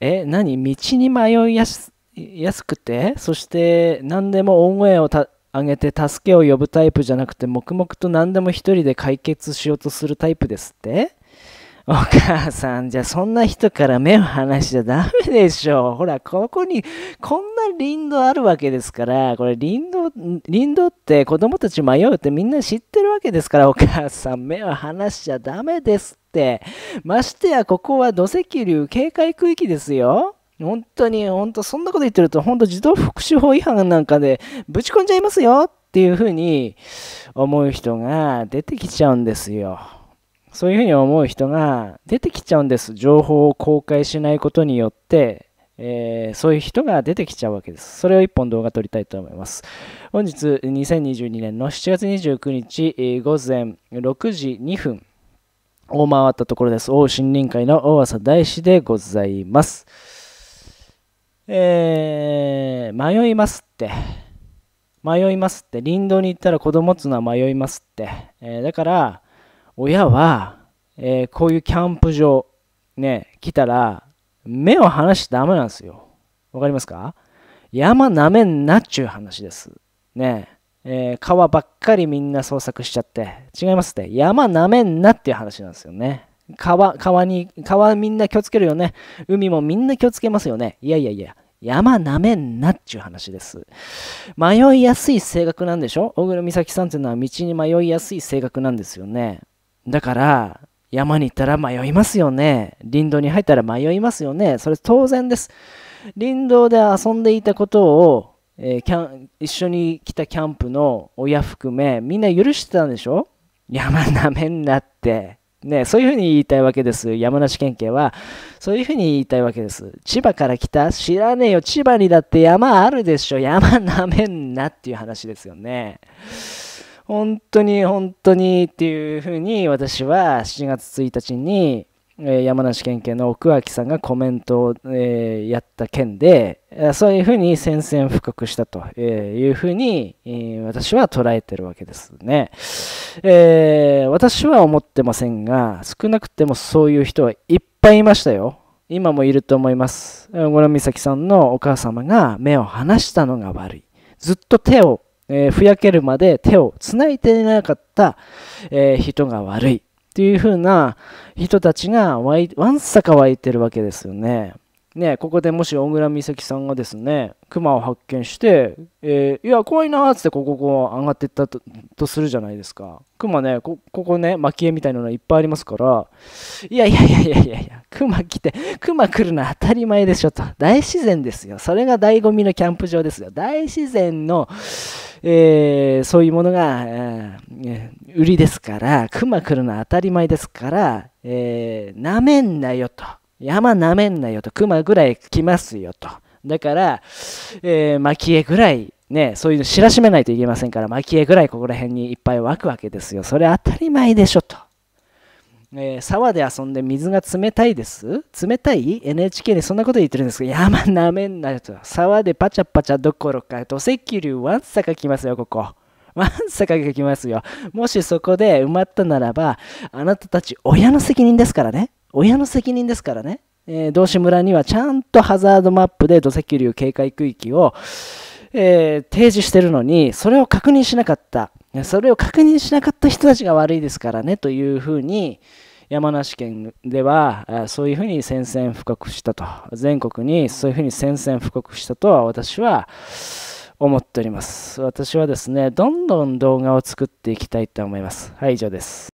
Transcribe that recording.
え、何道に迷いやすくて、そして何でも大声を上げて助けを呼ぶタイプじゃなくて、黙々と何でも一人で解決しようとするタイプですってお母さん、じゃそんな人から目を離しちゃダメでしょう。ほら、ここに、こんな林道あるわけですから、これ林道、林道って子供たち迷うってみんな知ってるわけですから、お母さん、目は離しちゃダメですって。ましてや、ここは土石流警戒区域ですよ。本当に、本当、そんなこと言ってると、本当、児童福祉法違反なんかでぶち込んじゃいますよっていうふうに思う人が出てきちゃうんですよ。そういうふうに思う人が出てきちゃうんです。情報を公開しないことによって、えー、そういう人が出てきちゃうわけです。それを1本動画撮りたいと思います。本日、2022年の7月29日、えー、午前6時2分を回ったところです。大森林会の大浅大師でございます。えー、迷いますって。迷いますって。林道に行ったら子供っつのは迷いますって。えだから、親は、えこういうキャンプ場、ね、来たら、目を離しちゃダメなんですよ。わかりますか山なめんなっちゅう話です。ねえ。えー、川ばっかりみんな捜索しちゃって。違いますって。山なめんなっていう話なんですよね。川、川に、川みんな気をつけるよね。海もみんな気をつけますよね。いやいやいや、山なめんなっちゅう話です。迷いやすい性格なんでしょ小倉美咲さんっていうのは道に迷いやすい性格なんですよね。だから、山に行ったら迷いますよね。林道に入ったら迷いますよね。それ当然です。林道で遊んでいたことを、えー、キャン一緒に来たキャンプの親含め、みんな許してたんでしょ山なめんなって。ね、そういうふうに言いたいわけです。山梨県警は。そういうふうに言いたいわけです。千葉から来た知らねえよ。千葉にだって山あるでしょ。山なめんなっていう話ですよね。本当に本当にっていうふうに私は7月1日に山梨県警の奥脇さんがコメントを、えやった件でそういうふうに宣戦布告したというふうに、え私は捉えてるわけですね、え私は思ってませんが少なくてもそういう人はいっぱいいましたよ今もいると思います小野美咲さんのお母様が目を離したのが悪いずっと手をえー、ふやけるまで手をつないでいなかった、えー、人が悪いっていう風な人たちがわいわんさか湧いてるわけですよね。ね、ここでもし小倉美咲さんがですね熊を発見して、えー、いや怖いなっつってこここう上がっていったととするじゃないですか熊ねここね蒔絵みたいなのいっぱいありますからいやいやいやいやいやいや熊来て熊来るの当たり前でしょと大自然ですよそれが醍醐味のキャンプ場ですよ大自然のえー、そういうものが、えー、売りですから、熊来るのは当たり前ですから、えー、なめんなよと。山なめんなよと。熊ぐらい来ますよと。だから、えー、蒔絵ぐらい、ね、そういうの知らしめないといけませんから、蒔絵ぐらいここら辺にいっぱい湧くわけですよ。それ当たり前でしょと。えー、沢で遊んで水が冷たいです冷たい ?NHK でそんなこと言ってるんですけど、山なめんなよと。沢でパチャパチャどころか、土石流わんさか来ますよ、ここ。わんさかが来ますよ。もしそこで埋まったならば、あなたたち親の責任ですからね。親の責任ですからね。えー、道志村にはちゃんとハザードマップで土石流警戒区域を、えー、提示してるのに、それを確認しなかった。それを確認しなかった人たちが悪いですからねというふうに、山梨県ではそういうふうに宣戦布告したと全国にそういうふうに宣戦布告したとは私は思っております私はですねどんどん動画を作っていきたいと思いますはい以上です